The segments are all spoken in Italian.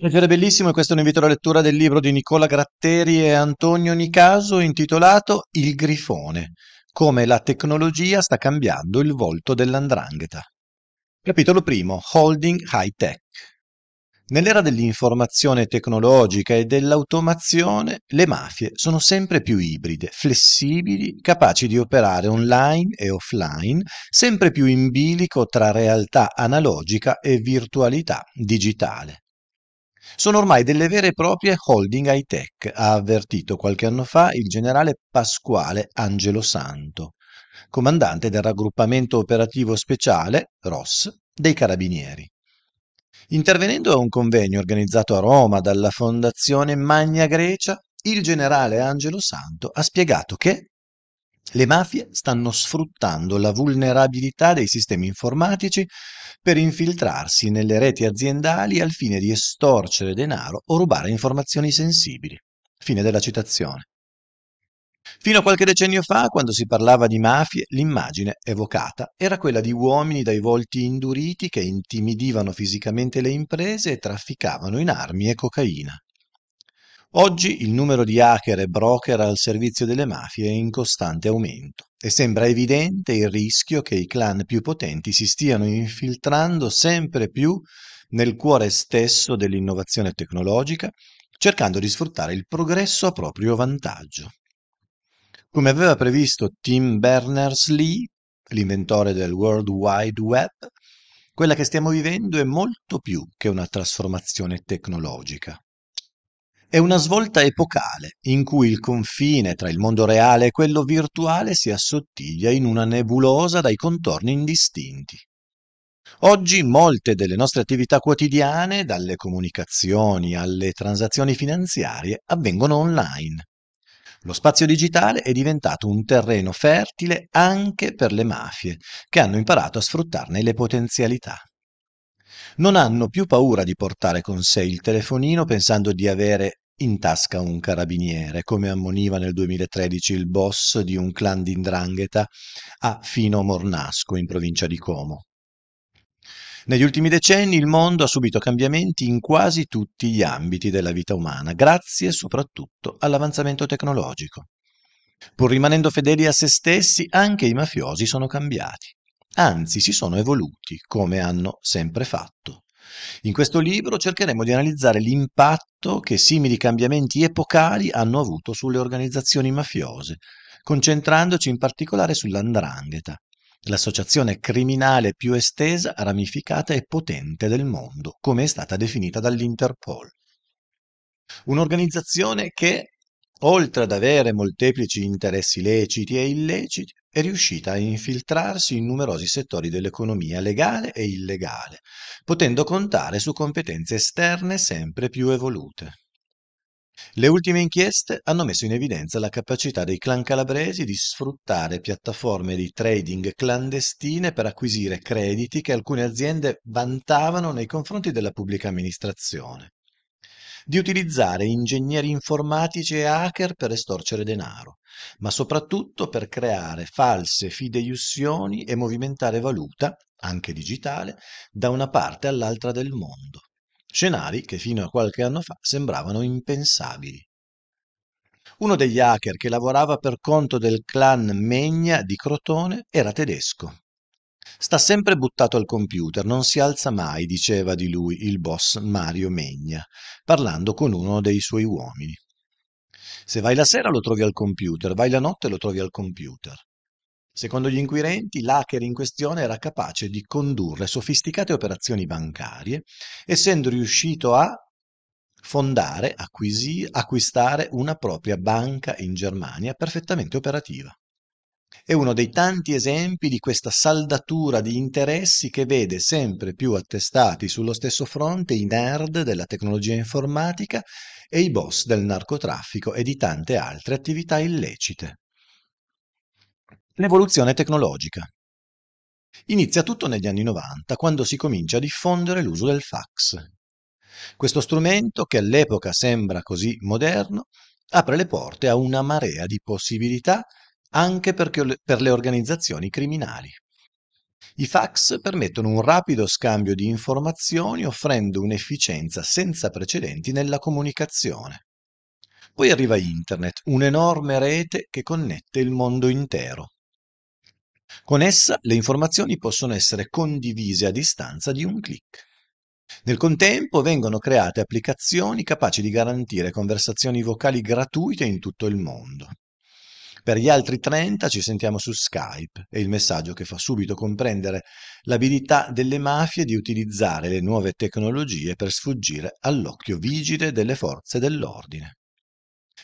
Piacere bellissimo e questo è un invito alla lettura del libro di Nicola Gratteri e Antonio Nicaso intitolato Il grifone, come la tecnologia sta cambiando il volto dell'andrangheta. Capitolo primo. Holding High Tech. Nell'era dell'informazione tecnologica e dell'automazione, le mafie sono sempre più ibride, flessibili, capaci di operare online e offline, sempre più in bilico tra realtà analogica e virtualità digitale sono ormai delle vere e proprie holding high-tech, ha avvertito qualche anno fa il generale Pasquale Angelo Santo, comandante del raggruppamento operativo speciale, ROS, dei Carabinieri. Intervenendo a un convegno organizzato a Roma dalla Fondazione Magna Grecia, il generale Angelo Santo ha spiegato che le mafie stanno sfruttando la vulnerabilità dei sistemi informatici per infiltrarsi nelle reti aziendali al fine di estorcere denaro o rubare informazioni sensibili. Fine della citazione. Fino a qualche decennio fa, quando si parlava di mafie, l'immagine evocata era quella di uomini dai volti induriti che intimidivano fisicamente le imprese e trafficavano in armi e cocaina. Oggi il numero di hacker e broker al servizio delle mafie è in costante aumento e sembra evidente il rischio che i clan più potenti si stiano infiltrando sempre più nel cuore stesso dell'innovazione tecnologica, cercando di sfruttare il progresso a proprio vantaggio. Come aveva previsto Tim Berners-Lee, l'inventore del World Wide Web, quella che stiamo vivendo è molto più che una trasformazione tecnologica. È una svolta epocale, in cui il confine tra il mondo reale e quello virtuale si assottiglia in una nebulosa dai contorni indistinti. Oggi molte delle nostre attività quotidiane, dalle comunicazioni alle transazioni finanziarie, avvengono online. Lo spazio digitale è diventato un terreno fertile anche per le mafie, che hanno imparato a sfruttarne le potenzialità non hanno più paura di portare con sé il telefonino pensando di avere in tasca un carabiniere, come ammoniva nel 2013 il boss di un clan di indrangheta a Fino Mornasco, in provincia di Como. Negli ultimi decenni il mondo ha subito cambiamenti in quasi tutti gli ambiti della vita umana, grazie soprattutto all'avanzamento tecnologico. Pur rimanendo fedeli a se stessi, anche i mafiosi sono cambiati anzi si sono evoluti, come hanno sempre fatto. In questo libro cercheremo di analizzare l'impatto che simili cambiamenti epocali hanno avuto sulle organizzazioni mafiose, concentrandoci in particolare sull'andrangheta, l'associazione criminale più estesa, ramificata e potente del mondo, come è stata definita dall'Interpol. Un'organizzazione che, oltre ad avere molteplici interessi leciti e illeciti, è riuscita a infiltrarsi in numerosi settori dell'economia legale e illegale, potendo contare su competenze esterne sempre più evolute. Le ultime inchieste hanno messo in evidenza la capacità dei clan calabresi di sfruttare piattaforme di trading clandestine per acquisire crediti che alcune aziende vantavano nei confronti della pubblica amministrazione di utilizzare ingegneri informatici e hacker per estorcere denaro, ma soprattutto per creare false fideiussioni e movimentare valuta, anche digitale, da una parte all'altra del mondo. Scenari che fino a qualche anno fa sembravano impensabili. Uno degli hacker che lavorava per conto del clan Megna di Crotone era tedesco Sta sempre buttato al computer, non si alza mai, diceva di lui il boss Mario Megna, parlando con uno dei suoi uomini. Se vai la sera lo trovi al computer, vai la notte lo trovi al computer. Secondo gli inquirenti, l'hacker in questione era capace di condurre sofisticate operazioni bancarie, essendo riuscito a fondare, acquisì, acquistare una propria banca in Germania perfettamente operativa è uno dei tanti esempi di questa saldatura di interessi che vede sempre più attestati sullo stesso fronte i nerd della tecnologia informatica e i boss del narcotraffico e di tante altre attività illecite. L'evoluzione tecnologica. Inizia tutto negli anni 90, quando si comincia a diffondere l'uso del fax. Questo strumento, che all'epoca sembra così moderno, apre le porte a una marea di possibilità anche per le organizzazioni criminali. I fax permettono un rapido scambio di informazioni offrendo un'efficienza senza precedenti nella comunicazione. Poi arriva Internet, un'enorme rete che connette il mondo intero. Con essa le informazioni possono essere condivise a distanza di un clic. Nel contempo vengono create applicazioni capaci di garantire conversazioni vocali gratuite in tutto il mondo. Per gli altri 30 ci sentiamo su Skype, e il messaggio che fa subito comprendere l'abilità delle mafie di utilizzare le nuove tecnologie per sfuggire all'occhio vigile delle forze dell'ordine.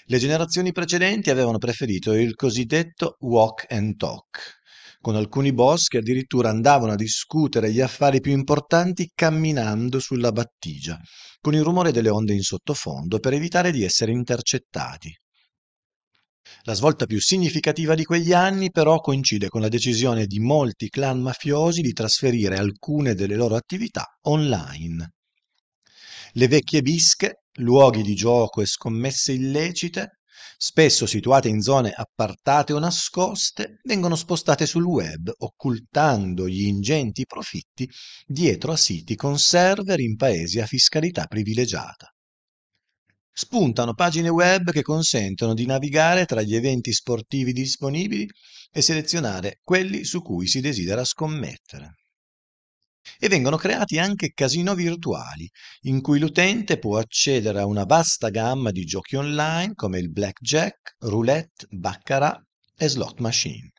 Le generazioni precedenti avevano preferito il cosiddetto walk and talk, con alcuni boss che addirittura andavano a discutere gli affari più importanti camminando sulla battigia, con il rumore delle onde in sottofondo per evitare di essere intercettati. La svolta più significativa di quegli anni però coincide con la decisione di molti clan mafiosi di trasferire alcune delle loro attività online. Le vecchie bische, luoghi di gioco e scommesse illecite, spesso situate in zone appartate o nascoste, vengono spostate sul web, occultando gli ingenti profitti dietro a siti con server in paesi a fiscalità privilegiata spuntano pagine web che consentono di navigare tra gli eventi sportivi disponibili e selezionare quelli su cui si desidera scommettere. E vengono creati anche casino virtuali, in cui l'utente può accedere a una vasta gamma di giochi online come il blackjack, roulette, baccarat e slot machine.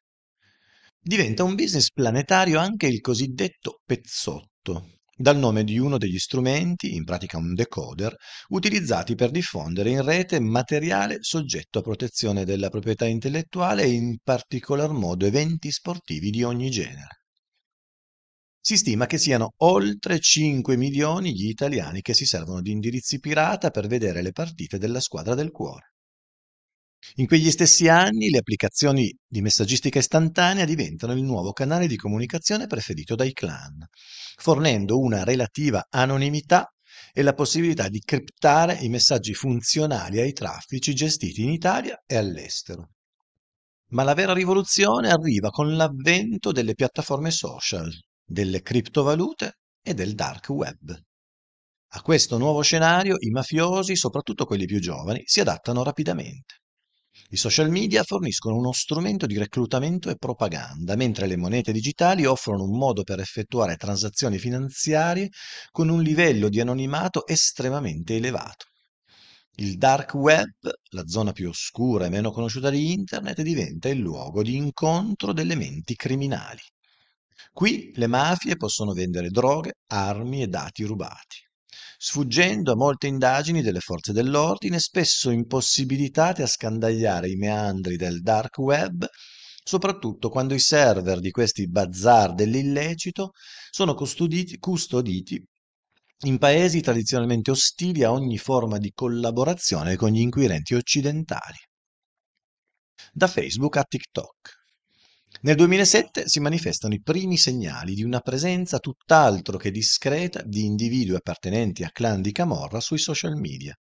Diventa un business planetario anche il cosiddetto pezzotto, dal nome di uno degli strumenti, in pratica un decoder, utilizzati per diffondere in rete materiale soggetto a protezione della proprietà intellettuale e in particolar modo eventi sportivi di ogni genere. Si stima che siano oltre 5 milioni gli italiani che si servono di indirizzi pirata per vedere le partite della squadra del cuore. In quegli stessi anni le applicazioni di messaggistica istantanea diventano il nuovo canale di comunicazione preferito dai clan, fornendo una relativa anonimità e la possibilità di criptare i messaggi funzionali ai traffici gestiti in Italia e all'estero. Ma la vera rivoluzione arriva con l'avvento delle piattaforme social, delle criptovalute e del dark web. A questo nuovo scenario i mafiosi, soprattutto quelli più giovani, si adattano rapidamente. I social media forniscono uno strumento di reclutamento e propaganda, mentre le monete digitali offrono un modo per effettuare transazioni finanziarie con un livello di anonimato estremamente elevato. Il dark web, la zona più oscura e meno conosciuta di Internet, diventa il luogo di incontro delle menti criminali. Qui le mafie possono vendere droghe, armi e dati rubati sfuggendo a molte indagini delle forze dell'ordine, spesso impossibilitate a scandagliare i meandri del dark web, soprattutto quando i server di questi bazar dell'illecito sono custoditi, custoditi in paesi tradizionalmente ostili a ogni forma di collaborazione con gli inquirenti occidentali. Da Facebook a TikTok. Nel 2007 si manifestano i primi segnali di una presenza tutt'altro che discreta di individui appartenenti a clan di Camorra sui social media,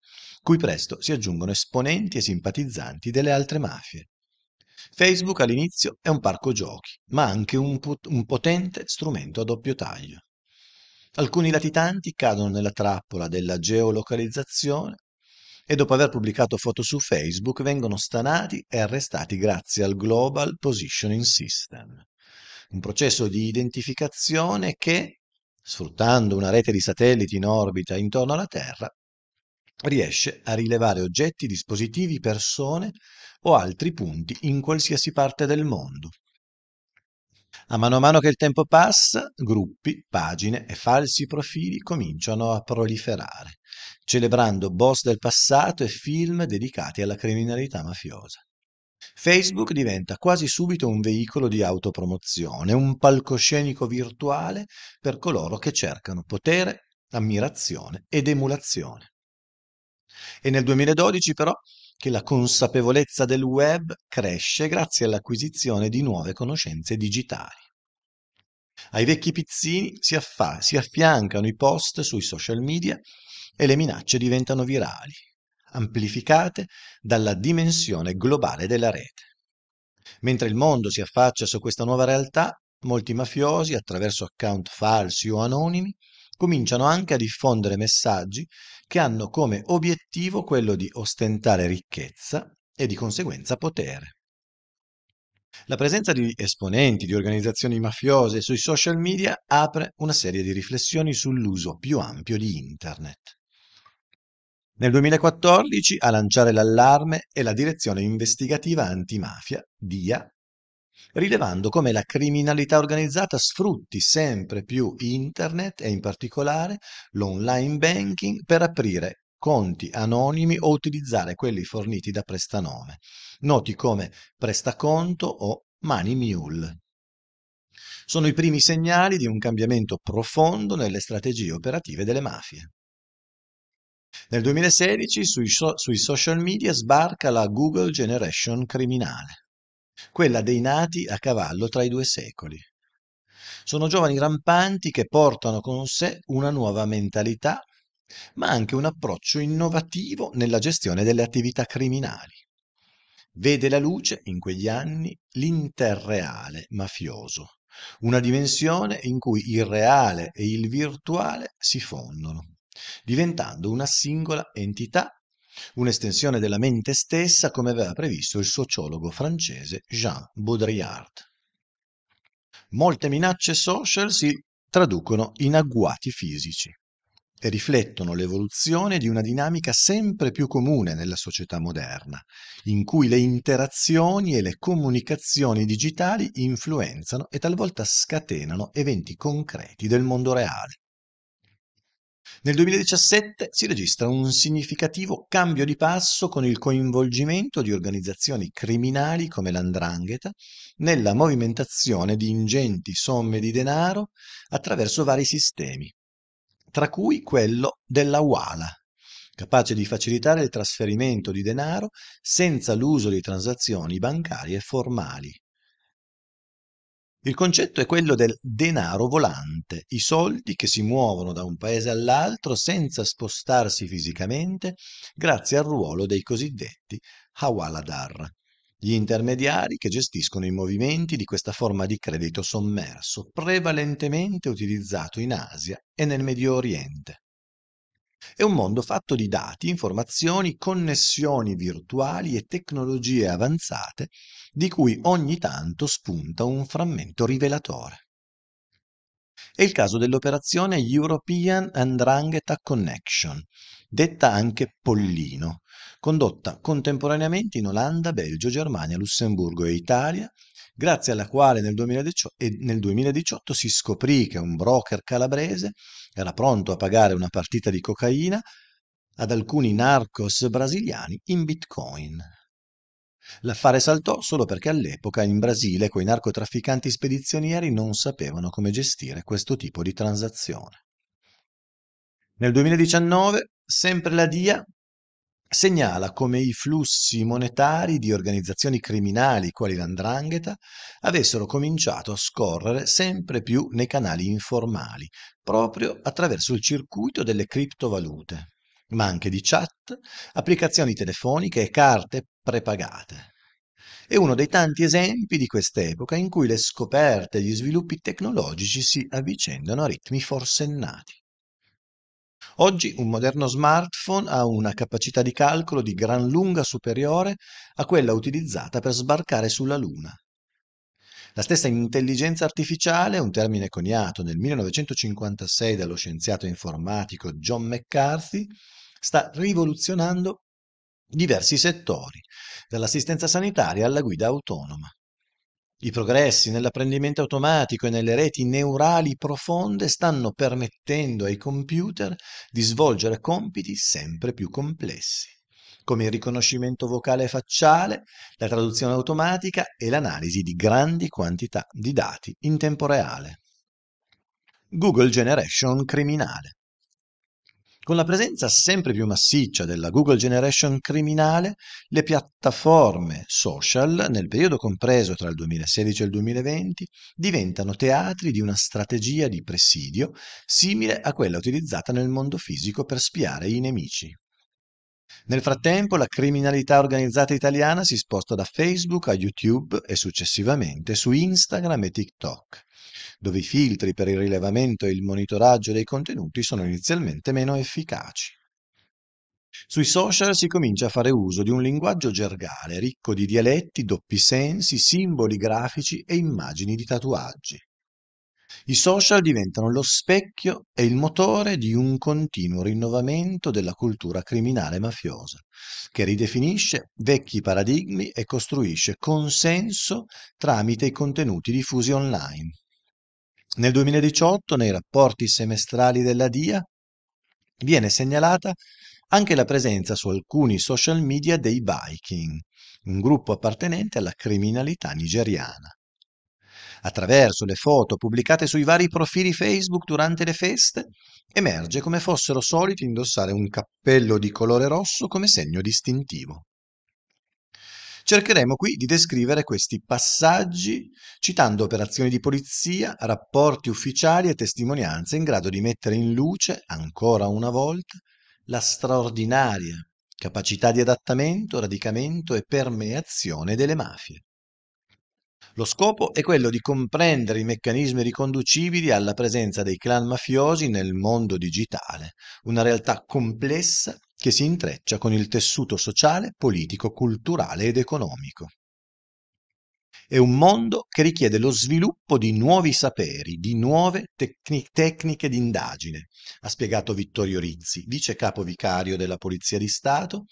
cui presto si aggiungono esponenti e simpatizzanti delle altre mafie. Facebook all'inizio è un parco giochi, ma anche un, pot- un potente strumento a doppio taglio. Alcuni latitanti cadono nella trappola della geolocalizzazione e dopo aver pubblicato foto su Facebook vengono stanati e arrestati grazie al Global Positioning System, un processo di identificazione che, sfruttando una rete di satelliti in orbita intorno alla Terra, riesce a rilevare oggetti, dispositivi, persone o altri punti in qualsiasi parte del mondo, a mano a mano che il tempo passa, gruppi, pagine e falsi profili cominciano a proliferare, celebrando boss del passato e film dedicati alla criminalità mafiosa. Facebook diventa quasi subito un veicolo di autopromozione, un palcoscenico virtuale per coloro che cercano potere, ammirazione ed emulazione. E nel 2012 però che la consapevolezza del web cresce grazie all'acquisizione di nuove conoscenze digitali. Ai vecchi pizzini si, affa- si affiancano i post sui social media e le minacce diventano virali, amplificate dalla dimensione globale della rete. Mentre il mondo si affaccia su questa nuova realtà, molti mafiosi, attraverso account falsi o anonimi, cominciano anche a diffondere messaggi che hanno come obiettivo quello di ostentare ricchezza e di conseguenza potere. La presenza di esponenti di organizzazioni mafiose sui social media apre una serie di riflessioni sull'uso più ampio di Internet. Nel 2014 a lanciare l'allarme è la Direzione Investigativa Antimafia, DIA, rilevando come la criminalità organizzata sfrutti sempre più internet e in particolare l'online banking per aprire conti anonimi o utilizzare quelli forniti da prestanome, noti come prestaconto o money mule. Sono i primi segnali di un cambiamento profondo nelle strategie operative delle mafie. Nel 2016 sui, so- sui social media sbarca la Google Generation Criminale quella dei nati a cavallo tra i due secoli. Sono giovani rampanti che portano con sé una nuova mentalità, ma anche un approccio innovativo nella gestione delle attività criminali. Vede la luce in quegli anni l'interreale mafioso, una dimensione in cui il reale e il virtuale si fondono, diventando una singola entità Un'estensione della mente stessa come aveva previsto il sociologo francese Jean Baudrillard. Molte minacce social si traducono in agguati fisici e riflettono l'evoluzione di una dinamica sempre più comune nella società moderna, in cui le interazioni e le comunicazioni digitali influenzano e talvolta scatenano eventi concreti del mondo reale. Nel 2017 si registra un significativo cambio di passo con il coinvolgimento di organizzazioni criminali come l'Andrangheta nella movimentazione di ingenti somme di denaro attraverso vari sistemi, tra cui quello della Wala, capace di facilitare il trasferimento di denaro senza l'uso di transazioni bancarie formali. Il concetto è quello del denaro volante, i soldi che si muovono da un paese all'altro senza spostarsi fisicamente grazie al ruolo dei cosiddetti hawaladar, gli intermediari che gestiscono i movimenti di questa forma di credito sommerso, prevalentemente utilizzato in Asia e nel Medio Oriente. È un mondo fatto di dati, informazioni, connessioni virtuali e tecnologie avanzate di cui ogni tanto spunta un frammento rivelatore. È il caso dell'operazione European Andrangheta Connection, detta anche Pollino, condotta contemporaneamente in Olanda, Belgio, Germania, Lussemburgo e Italia, grazie alla quale nel 2018, nel 2018 si scoprì che un broker calabrese era pronto a pagare una partita di cocaina ad alcuni narcos brasiliani in bitcoin. L'affare saltò solo perché all'epoca in Brasile quei narcotrafficanti spedizionieri non sapevano come gestire questo tipo di transazione. Nel 2019, sempre la DIA segnala come i flussi monetari di organizzazioni criminali quali l'andrangheta avessero cominciato a scorrere sempre più nei canali informali, proprio attraverso il circuito delle criptovalute ma anche di chat, applicazioni telefoniche e carte prepagate. È uno dei tanti esempi di quest'epoca in cui le scoperte e gli sviluppi tecnologici si avvicendano a ritmi forsennati. Oggi un moderno smartphone ha una capacità di calcolo di gran lunga superiore a quella utilizzata per sbarcare sulla Luna la stessa intelligenza artificiale, un termine coniato nel 1956 dallo scienziato informatico John McCarthy, sta rivoluzionando diversi settori, dall'assistenza sanitaria alla guida autonoma. I progressi nell'apprendimento automatico e nelle reti neurali profonde stanno permettendo ai computer di svolgere compiti sempre più complessi come il riconoscimento vocale e facciale, la traduzione automatica e l'analisi di grandi quantità di dati in tempo reale. Google Generation Criminale con la presenza sempre più massiccia della Google Generation criminale, le piattaforme social, nel periodo compreso tra il 2016 e il 2020, diventano teatri di una strategia di presidio simile a quella utilizzata nel mondo fisico per spiare i nemici. Nel frattempo la criminalità organizzata italiana si sposta da Facebook a YouTube e successivamente su Instagram e TikTok, dove i filtri per il rilevamento e il monitoraggio dei contenuti sono inizialmente meno efficaci. Sui social si comincia a fare uso di un linguaggio gergale ricco di dialetti, doppi sensi, simboli grafici e immagini di tatuaggi. I social diventano lo specchio e il motore di un continuo rinnovamento della cultura criminale mafiosa, che ridefinisce vecchi paradigmi e costruisce consenso tramite i contenuti diffusi online. Nel 2018, nei rapporti semestrali della DIA, viene segnalata anche la presenza su alcuni social media dei Viking, un gruppo appartenente alla criminalità nigeriana attraverso le foto pubblicate sui vari profili Facebook durante le feste, emerge come fossero soliti indossare un cappello di colore rosso come segno distintivo. Cercheremo qui di descrivere questi passaggi citando operazioni di polizia, rapporti ufficiali e testimonianze in grado di mettere in luce, ancora una volta, la straordinaria capacità di adattamento, radicamento e permeazione delle mafie. Lo scopo è quello di comprendere i meccanismi riconducibili alla presenza dei clan mafiosi nel mondo digitale, una realtà complessa che si intreccia con il tessuto sociale, politico, culturale ed economico. È un mondo che richiede lo sviluppo di nuovi saperi, di nuove tecni- tecniche di indagine, ha spiegato Vittorio Rizzi, vice capo vicario della Polizia di Stato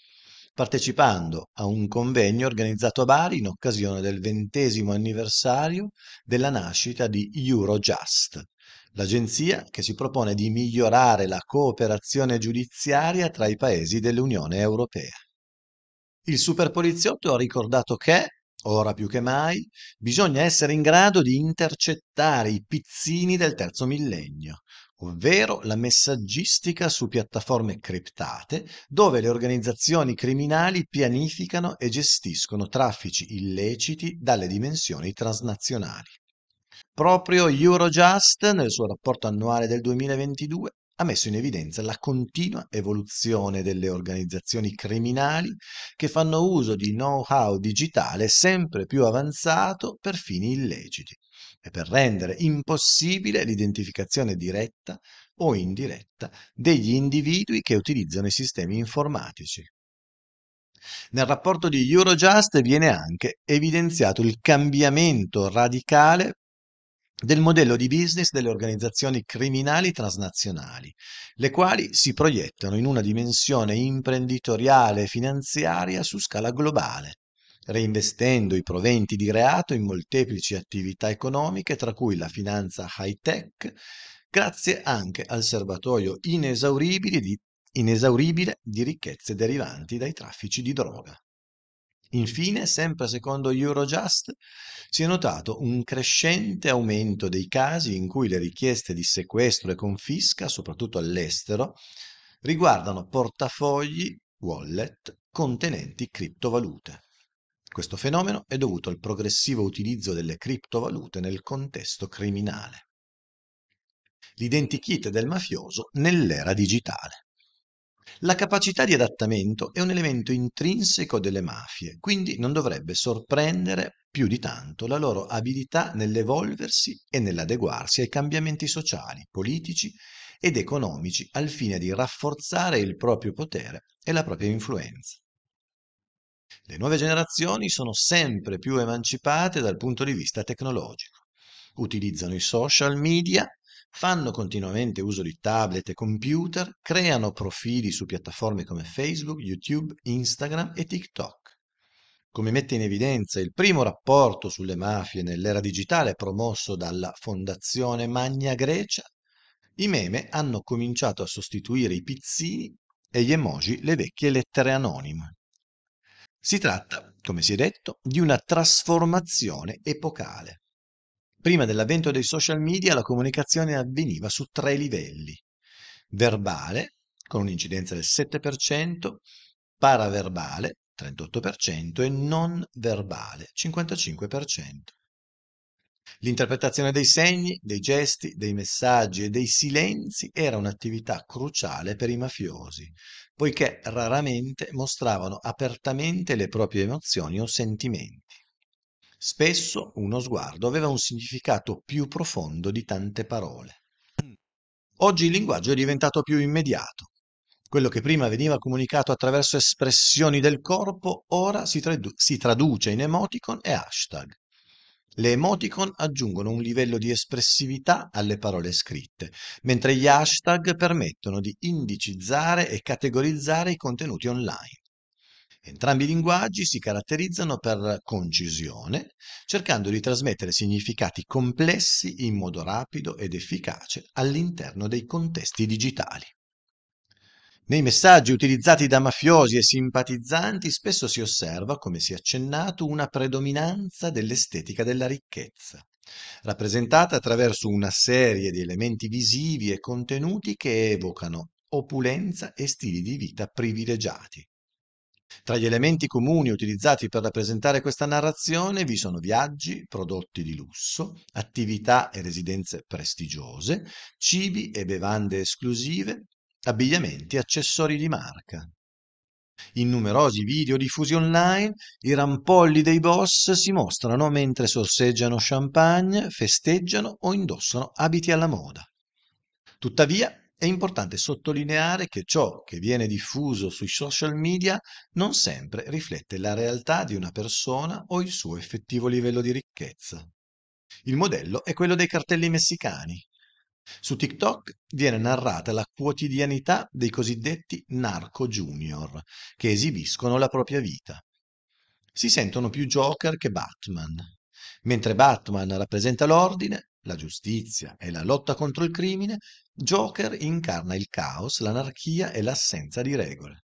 partecipando a un convegno organizzato a Bari in occasione del ventesimo anniversario della nascita di Eurojust, l'agenzia che si propone di migliorare la cooperazione giudiziaria tra i paesi dell'Unione Europea. Il superpoliziotto ha ricordato che Ora più che mai bisogna essere in grado di intercettare i pizzini del terzo millennio, ovvero la messaggistica su piattaforme criptate dove le organizzazioni criminali pianificano e gestiscono traffici illeciti dalle dimensioni transnazionali. Proprio Eurojust, nel suo rapporto annuale del 2022, ha messo in evidenza la continua evoluzione delle organizzazioni criminali che fanno uso di know-how digitale sempre più avanzato per fini illeciti e per rendere impossibile l'identificazione diretta o indiretta degli individui che utilizzano i sistemi informatici. Nel rapporto di Eurojust viene anche evidenziato il cambiamento radicale del modello di business delle organizzazioni criminali transnazionali, le quali si proiettano in una dimensione imprenditoriale e finanziaria su scala globale, reinvestendo i proventi di reato in molteplici attività economiche, tra cui la finanza high-tech, grazie anche al serbatoio inesauribile di, inesauribile di ricchezze derivanti dai traffici di droga. Infine, sempre secondo Eurojust, si è notato un crescente aumento dei casi in cui le richieste di sequestro e confisca, soprattutto all'estero, riguardano portafogli, wallet, contenenti criptovalute. Questo fenomeno è dovuto al progressivo utilizzo delle criptovalute nel contesto criminale. L'identikit del mafioso nell'era digitale. La capacità di adattamento è un elemento intrinseco delle mafie, quindi non dovrebbe sorprendere più di tanto la loro abilità nell'evolversi e nell'adeguarsi ai cambiamenti sociali, politici ed economici al fine di rafforzare il proprio potere e la propria influenza. Le nuove generazioni sono sempre più emancipate dal punto di vista tecnologico. Utilizzano i social media fanno continuamente uso di tablet e computer, creano profili su piattaforme come Facebook, YouTube, Instagram e TikTok. Come mette in evidenza il primo rapporto sulle mafie nell'era digitale promosso dalla Fondazione Magna Grecia, i meme hanno cominciato a sostituire i pizzini e gli emoji le vecchie lettere anonime. Si tratta, come si è detto, di una trasformazione epocale. Prima dell'avvento dei social media la comunicazione avveniva su tre livelli. Verbale, con un'incidenza del 7%, paraverbale, 38%, e non verbale, 55%. L'interpretazione dei segni, dei gesti, dei messaggi e dei silenzi era un'attività cruciale per i mafiosi, poiché raramente mostravano apertamente le proprie emozioni o sentimenti. Spesso uno sguardo aveva un significato più profondo di tante parole. Oggi il linguaggio è diventato più immediato. Quello che prima veniva comunicato attraverso espressioni del corpo ora si, tradu- si traduce in emoticon e hashtag. Le emoticon aggiungono un livello di espressività alle parole scritte, mentre gli hashtag permettono di indicizzare e categorizzare i contenuti online. Entrambi i linguaggi si caratterizzano per concisione, cercando di trasmettere significati complessi in modo rapido ed efficace all'interno dei contesti digitali. Nei messaggi utilizzati da mafiosi e simpatizzanti spesso si osserva, come si è accennato, una predominanza dell'estetica della ricchezza, rappresentata attraverso una serie di elementi visivi e contenuti che evocano opulenza e stili di vita privilegiati, tra gli elementi comuni utilizzati per rappresentare questa narrazione vi sono viaggi, prodotti di lusso, attività e residenze prestigiose, cibi e bevande esclusive, abbigliamenti e accessori di marca. In numerosi video diffusi online, i rampolli dei boss si mostrano mentre sorseggiano champagne, festeggiano o indossano abiti alla moda. Tuttavia, è importante sottolineare che ciò che viene diffuso sui social media non sempre riflette la realtà di una persona o il suo effettivo livello di ricchezza. Il modello è quello dei cartelli messicani. Su TikTok viene narrata la quotidianità dei cosiddetti narco junior, che esibiscono la propria vita. Si sentono più Joker che Batman. Mentre Batman rappresenta l'ordine, la giustizia e la lotta contro il crimine, Joker incarna il caos, l'anarchia e l'assenza di regole.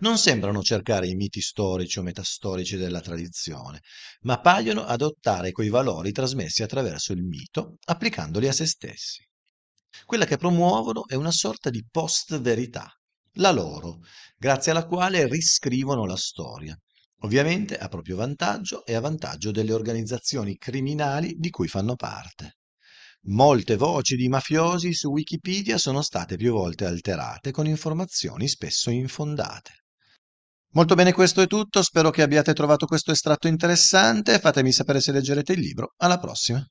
Non sembrano cercare i miti storici o metastorici della tradizione, ma paiono adottare quei valori trasmessi attraverso il mito, applicandoli a se stessi. Quella che promuovono è una sorta di post-verità, la loro, grazie alla quale riscrivono la storia, Ovviamente a proprio vantaggio e a vantaggio delle organizzazioni criminali di cui fanno parte. Molte voci di mafiosi su Wikipedia sono state più volte alterate con informazioni spesso infondate. Molto bene, questo è tutto, spero che abbiate trovato questo estratto interessante, fatemi sapere se leggerete il libro, alla prossima!